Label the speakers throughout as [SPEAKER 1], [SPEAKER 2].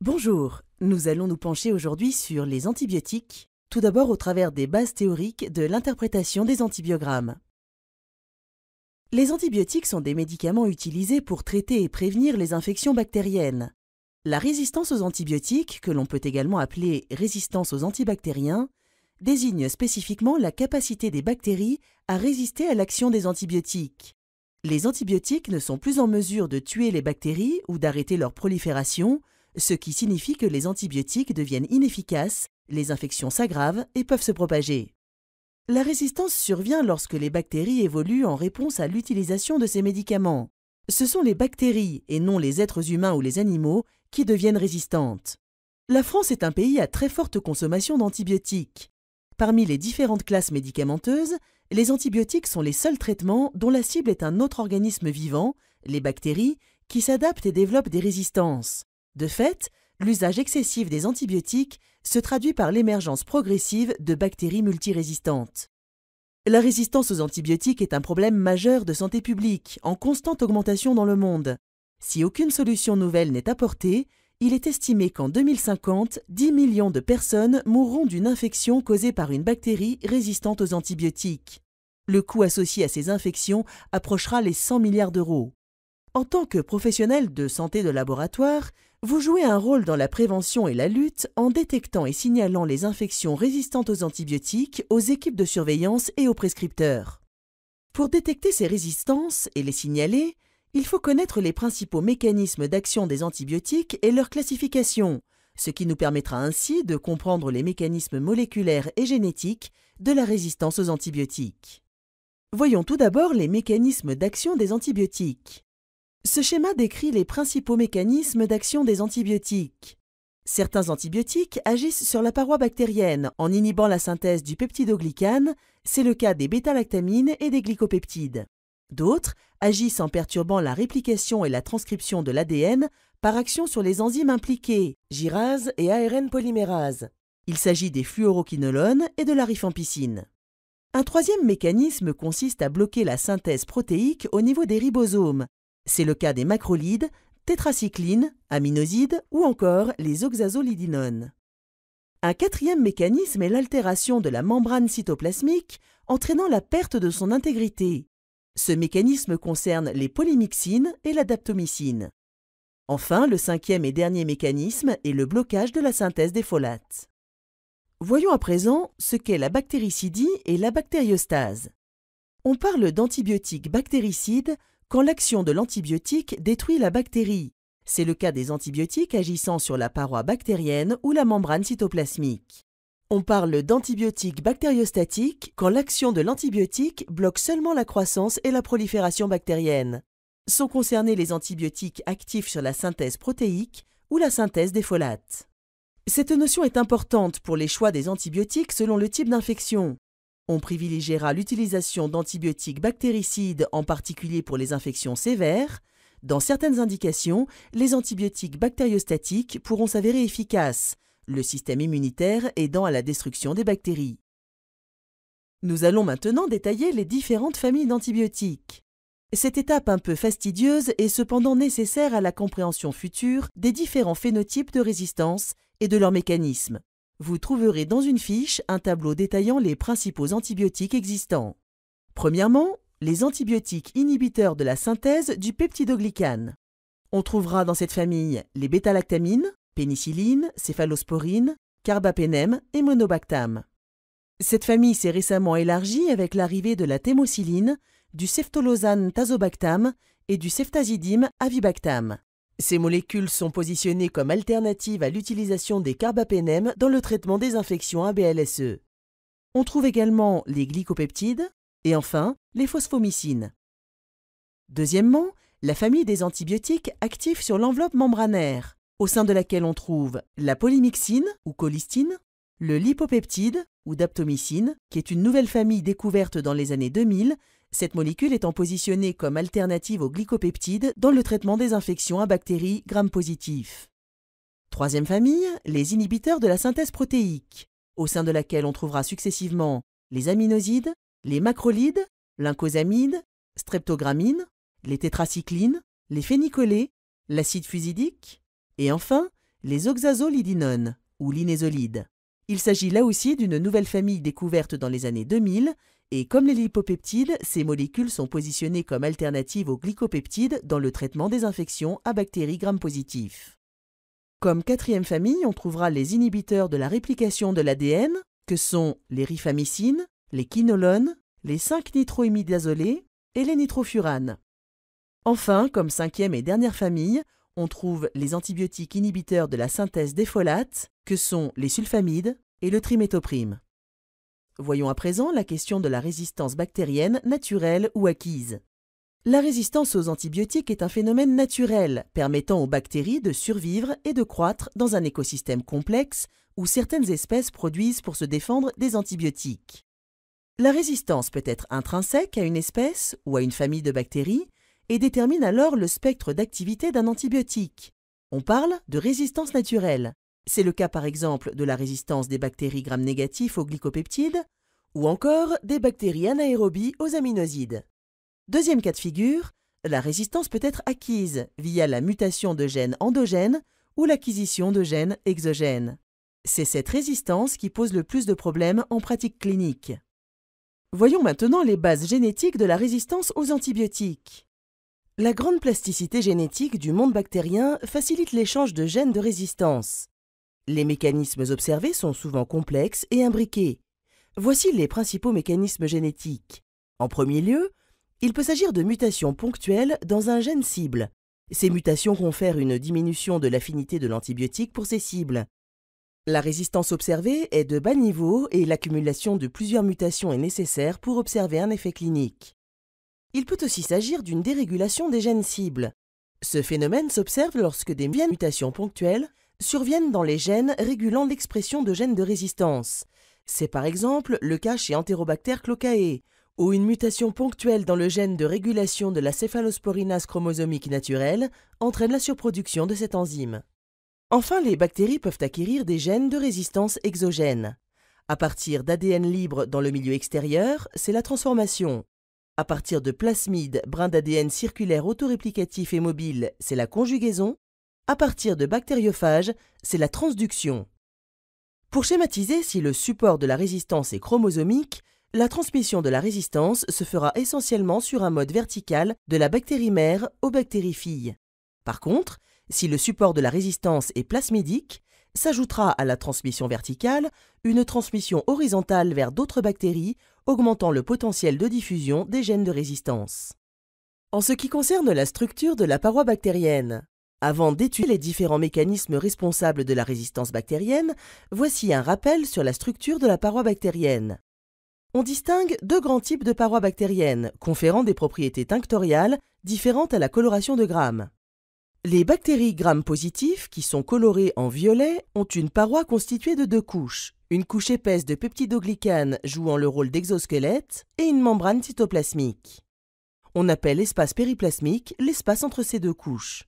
[SPEAKER 1] Bonjour, nous allons nous pencher aujourd'hui sur les antibiotiques, tout d'abord au travers des bases théoriques de l'interprétation des antibiogrammes. Les antibiotiques sont des médicaments utilisés pour traiter et prévenir les infections bactériennes. La résistance aux antibiotiques, que l'on peut également appeler résistance aux antibactériens, désigne spécifiquement la capacité des bactéries à résister à l'action des antibiotiques. Les antibiotiques ne sont plus en mesure de tuer les bactéries ou d'arrêter leur prolifération, ce qui signifie que les antibiotiques deviennent inefficaces, les infections s'aggravent et peuvent se propager. La résistance survient lorsque les bactéries évoluent en réponse à l'utilisation de ces médicaments. Ce sont les bactéries et non les êtres humains ou les animaux qui deviennent résistantes. La France est un pays à très forte consommation d'antibiotiques. Parmi les différentes classes médicamenteuses, les antibiotiques sont les seuls traitements dont la cible est un autre organisme vivant, les bactéries, qui s'adaptent et développent des résistances. De fait, l'usage excessif des antibiotiques se traduit par l'émergence progressive de bactéries multirésistantes. La résistance aux antibiotiques est un problème majeur de santé publique, en constante augmentation dans le monde. Si aucune solution nouvelle n'est apportée, il est estimé qu'en 2050, 10 millions de personnes mourront d'une infection causée par une bactérie résistante aux antibiotiques. Le coût associé à ces infections approchera les 100 milliards d'euros. En tant que professionnel de santé de laboratoire, vous jouez un rôle dans la prévention et la lutte en détectant et signalant les infections résistantes aux antibiotiques aux équipes de surveillance et aux prescripteurs. Pour détecter ces résistances et les signaler, il faut connaître les principaux mécanismes d'action des antibiotiques et leur classification, ce qui nous permettra ainsi de comprendre les mécanismes moléculaires et génétiques de la résistance aux antibiotiques. Voyons tout d'abord les mécanismes d'action des antibiotiques. Ce schéma décrit les principaux mécanismes d'action des antibiotiques. Certains antibiotiques agissent sur la paroi bactérienne en inhibant la synthèse du peptidoglycane, c'est le cas des bêta-lactamines et des glycopeptides. D'autres agissent en perturbant la réplication et la transcription de l'ADN par action sur les enzymes impliquées, gyrase et ARN polymérase. Il s'agit des fluoroquinolones et de la rifampicine. Un troisième mécanisme consiste à bloquer la synthèse protéique au niveau des ribosomes, c'est le cas des macrolides, tétracyclines, aminosides ou encore les oxazolidinones. Un quatrième mécanisme est l'altération de la membrane cytoplasmique entraînant la perte de son intégrité. Ce mécanisme concerne les polymyxines et l'adaptomycine. Enfin, le cinquième et dernier mécanisme est le blocage de la synthèse des folates. Voyons à présent ce qu'est la bactéricidie et la bactériostase. On parle d'antibiotiques bactéricides quand l'action de l'antibiotique détruit la bactérie. C'est le cas des antibiotiques agissant sur la paroi bactérienne ou la membrane cytoplasmique. On parle d'antibiotiques bactériostatiques quand l'action de l'antibiotique bloque seulement la croissance et la prolifération bactérienne. Sont concernés les antibiotiques actifs sur la synthèse protéique ou la synthèse des folates. Cette notion est importante pour les choix des antibiotiques selon le type d'infection. On privilégiera l'utilisation d'antibiotiques bactéricides, en particulier pour les infections sévères. Dans certaines indications, les antibiotiques bactériostatiques pourront s'avérer efficaces, le système immunitaire aidant à la destruction des bactéries. Nous allons maintenant détailler les différentes familles d'antibiotiques. Cette étape un peu fastidieuse est cependant nécessaire à la compréhension future des différents phénotypes de résistance et de leurs mécanismes. Vous trouverez dans une fiche un tableau détaillant les principaux antibiotiques existants. Premièrement, les antibiotiques inhibiteurs de la synthèse du peptidoglycane. On trouvera dans cette famille les bêta-lactamines, pénicilline, céphalosporine, carbapénème et monobactam. Cette famille s'est récemment élargie avec l'arrivée de la thémocyline, du ceftolosane tazobactam et du ceftazidime avibactam. Ces molécules sont positionnées comme alternatives à l'utilisation des carbapénèmes dans le traitement des infections ABLSE. On trouve également les glycopeptides et enfin les phosphomycines. Deuxièmement, la famille des antibiotiques actifs sur l'enveloppe membranaire, au sein de laquelle on trouve la polymyxine ou colistine, le lipopeptide ou daptomycine, qui est une nouvelle famille découverte dans les années 2000 cette molécule étant positionnée comme alternative aux glycopeptides dans le traitement des infections à bactéries gram-positifs. Troisième famille, les inhibiteurs de la synthèse protéique, au sein de laquelle on trouvera successivement les aminosides, les macrolides, l'incosamide, streptogramines, les tétracyclines, les phénicolées, l'acide fusidique et enfin les oxazolidinones ou l'inésolides. Il s'agit là aussi d'une nouvelle famille découverte dans les années 2000 et comme les lipopeptides, ces molécules sont positionnées comme alternatives aux glycopeptides dans le traitement des infections à bactéries gram positives. Comme quatrième famille, on trouvera les inhibiteurs de la réplication de l'ADN, que sont les rifamycines, les quinolones, les 5 nitroimidazolés et les nitrofuranes. Enfin, comme cinquième et dernière famille, on trouve les antibiotiques inhibiteurs de la synthèse des folates, que sont les sulfamides et le trimétoprime. Voyons à présent la question de la résistance bactérienne naturelle ou acquise. La résistance aux antibiotiques est un phénomène naturel permettant aux bactéries de survivre et de croître dans un écosystème complexe où certaines espèces produisent pour se défendre des antibiotiques. La résistance peut être intrinsèque à une espèce ou à une famille de bactéries et détermine alors le spectre d'activité d'un antibiotique. On parle de résistance naturelle. C'est le cas par exemple de la résistance des bactéries gram négatifs aux glycopeptides ou encore des bactéries anaérobies aux aminosides. Deuxième cas de figure, la résistance peut être acquise via la mutation de gènes endogènes ou l'acquisition de gènes exogènes. C'est cette résistance qui pose le plus de problèmes en pratique clinique. Voyons maintenant les bases génétiques de la résistance aux antibiotiques. La grande plasticité génétique du monde bactérien facilite l'échange de gènes de résistance. Les mécanismes observés sont souvent complexes et imbriqués. Voici les principaux mécanismes génétiques. En premier lieu, il peut s'agir de mutations ponctuelles dans un gène cible. Ces mutations confèrent une diminution de l'affinité de l'antibiotique pour ces cibles. La résistance observée est de bas niveau et l'accumulation de plusieurs mutations est nécessaire pour observer un effet clinique. Il peut aussi s'agir d'une dérégulation des gènes cibles. Ce phénomène s'observe lorsque des mutations ponctuelles surviennent dans les gènes régulant l'expression de gènes de résistance. C'est par exemple le cas chez Enterobacter clocae, où une mutation ponctuelle dans le gène de régulation de la céphalosporinase chromosomique naturelle entraîne la surproduction de cette enzyme. Enfin, les bactéries peuvent acquérir des gènes de résistance exogène. À partir d'ADN libre dans le milieu extérieur, c'est la transformation. À partir de plasmides, brins d'ADN circulaires autoréplicatif et mobiles, c'est la conjugaison à partir de bactériophages, c'est la transduction. Pour schématiser, si le support de la résistance est chromosomique, la transmission de la résistance se fera essentiellement sur un mode vertical de la bactérie mère aux bactéries filles. Par contre, si le support de la résistance est plasmidique, s'ajoutera à la transmission verticale une transmission horizontale vers d'autres bactéries, augmentant le potentiel de diffusion des gènes de résistance. En ce qui concerne la structure de la paroi bactérienne, avant d'étudier les différents mécanismes responsables de la résistance bactérienne, voici un rappel sur la structure de la paroi bactérienne. On distingue deux grands types de parois bactériennes, conférant des propriétés tinctoriales différentes à la coloration de Gram. Les bactéries Gram positives, qui sont colorées en violet, ont une paroi constituée de deux couches, une couche épaisse de peptidoglycanes jouant le rôle d'exosquelette et une membrane cytoplasmique. On appelle l'espace périplasmique l'espace entre ces deux couches.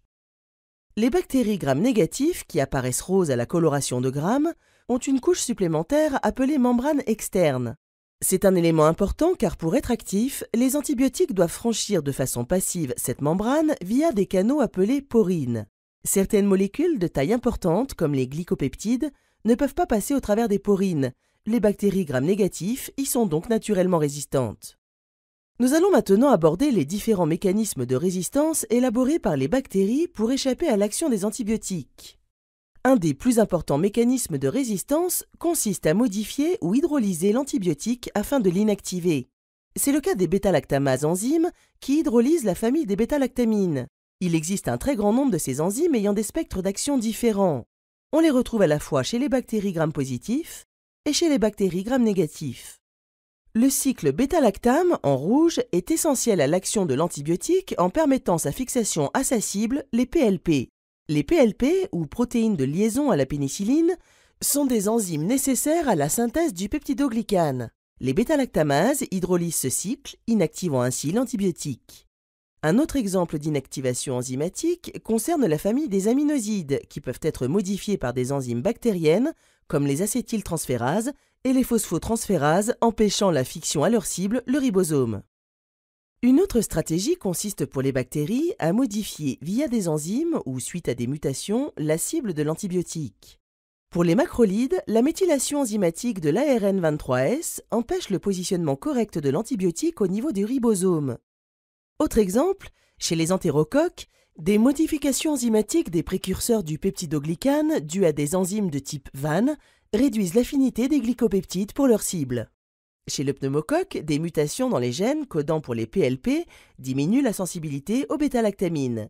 [SPEAKER 1] Les bactéries Gram négatif, qui apparaissent roses à la coloration de Gram, ont une couche supplémentaire appelée membrane externe. C'est un élément important car pour être actifs, les antibiotiques doivent franchir de façon passive cette membrane via des canaux appelés porines. Certaines molécules de taille importante, comme les glycopeptides, ne peuvent pas passer au travers des porines. Les bactéries Gram négatives y sont donc naturellement résistantes. Nous allons maintenant aborder les différents mécanismes de résistance élaborés par les bactéries pour échapper à l'action des antibiotiques. Un des plus importants mécanismes de résistance consiste à modifier ou hydrolyser l'antibiotique afin de l'inactiver. C'est le cas des bêta-lactamases enzymes qui hydrolysent la famille des bêta-lactamines. Il existe un très grand nombre de ces enzymes ayant des spectres d'action différents. On les retrouve à la fois chez les bactéries gram positifs et chez les bactéries gram négatifs. Le cycle bêta en rouge, est essentiel à l'action de l'antibiotique en permettant sa fixation à sa cible, les PLP. Les PLP, ou protéines de liaison à la pénicilline, sont des enzymes nécessaires à la synthèse du peptidoglycane. Les bêta-lactamases hydrolysent ce cycle, inactivant ainsi l'antibiotique. Un autre exemple d'inactivation enzymatique concerne la famille des aminosides, qui peuvent être modifiés par des enzymes bactériennes, comme les acétyltransférases, et les phosphotransférases empêchant la fiction à leur cible, le ribosome. Une autre stratégie consiste pour les bactéries à modifier via des enzymes ou suite à des mutations la cible de l'antibiotique. Pour les macrolides, la méthylation enzymatique de l'ARN23S empêche le positionnement correct de l'antibiotique au niveau du ribosome. Autre exemple, chez les entérocoques, des modifications enzymatiques des précurseurs du peptidoglycane dues à des enzymes de type VAN réduisent l'affinité des glycopeptides pour leur cible. Chez le pneumocoque, des mutations dans les gènes codant pour les PLP diminuent la sensibilité aux bêta-lactamines.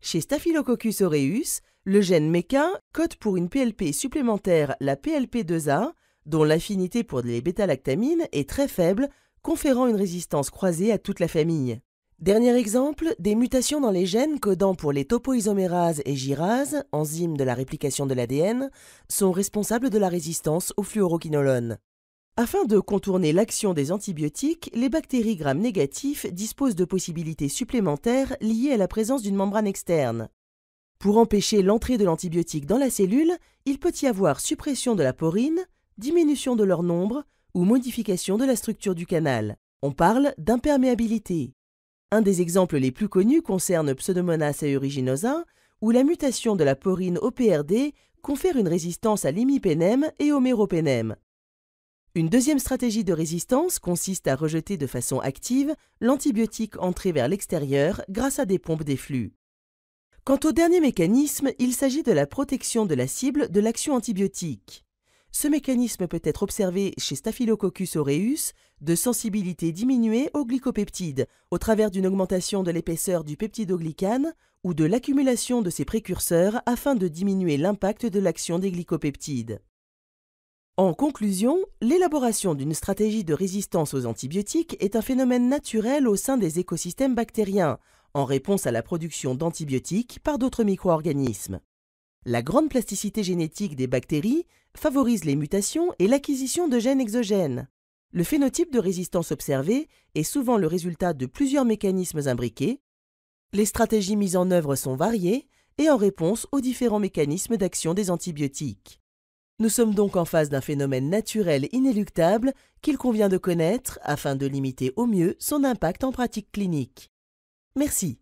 [SPEAKER 1] Chez Staphylococcus aureus, le gène MECA code pour une PLP supplémentaire, la PLP2A, dont l'affinité pour les bêta-lactamines est très faible, conférant une résistance croisée à toute la famille. Dernier exemple, des mutations dans les gènes codant pour les topoisomérases et gyrases, enzymes de la réplication de l'ADN, sont responsables de la résistance aux fluoroquinolones. Afin de contourner l'action des antibiotiques, les bactéries gram négatifs disposent de possibilités supplémentaires liées à la présence d'une membrane externe. Pour empêcher l'entrée de l'antibiotique dans la cellule, il peut y avoir suppression de la porine, diminution de leur nombre ou modification de la structure du canal. On parle d'imperméabilité. Un des exemples les plus connus concerne Pseudomonas aeruginosa, où la mutation de la porine OPRD confère une résistance à l'imipénème et au méropénème. Une deuxième stratégie de résistance consiste à rejeter de façon active l'antibiotique entré vers l'extérieur grâce à des pompes d'efflux. Quant au dernier mécanisme, il s'agit de la protection de la cible de l'action antibiotique. Ce mécanisme peut être observé chez Staphylococcus aureus de sensibilité diminuée aux glycopeptides au travers d'une augmentation de l'épaisseur du peptidoglycane ou de l'accumulation de ses précurseurs afin de diminuer l'impact de l'action des glycopeptides. En conclusion, l'élaboration d'une stratégie de résistance aux antibiotiques est un phénomène naturel au sein des écosystèmes bactériens, en réponse à la production d'antibiotiques par d'autres micro-organismes. La grande plasticité génétique des bactéries favorise les mutations et l'acquisition de gènes exogènes. Le phénotype de résistance observé est souvent le résultat de plusieurs mécanismes imbriqués. Les stratégies mises en œuvre sont variées et en réponse aux différents mécanismes d'action des antibiotiques. Nous sommes donc en face d'un phénomène naturel inéluctable qu'il convient de connaître afin de limiter au mieux son impact en pratique clinique. Merci.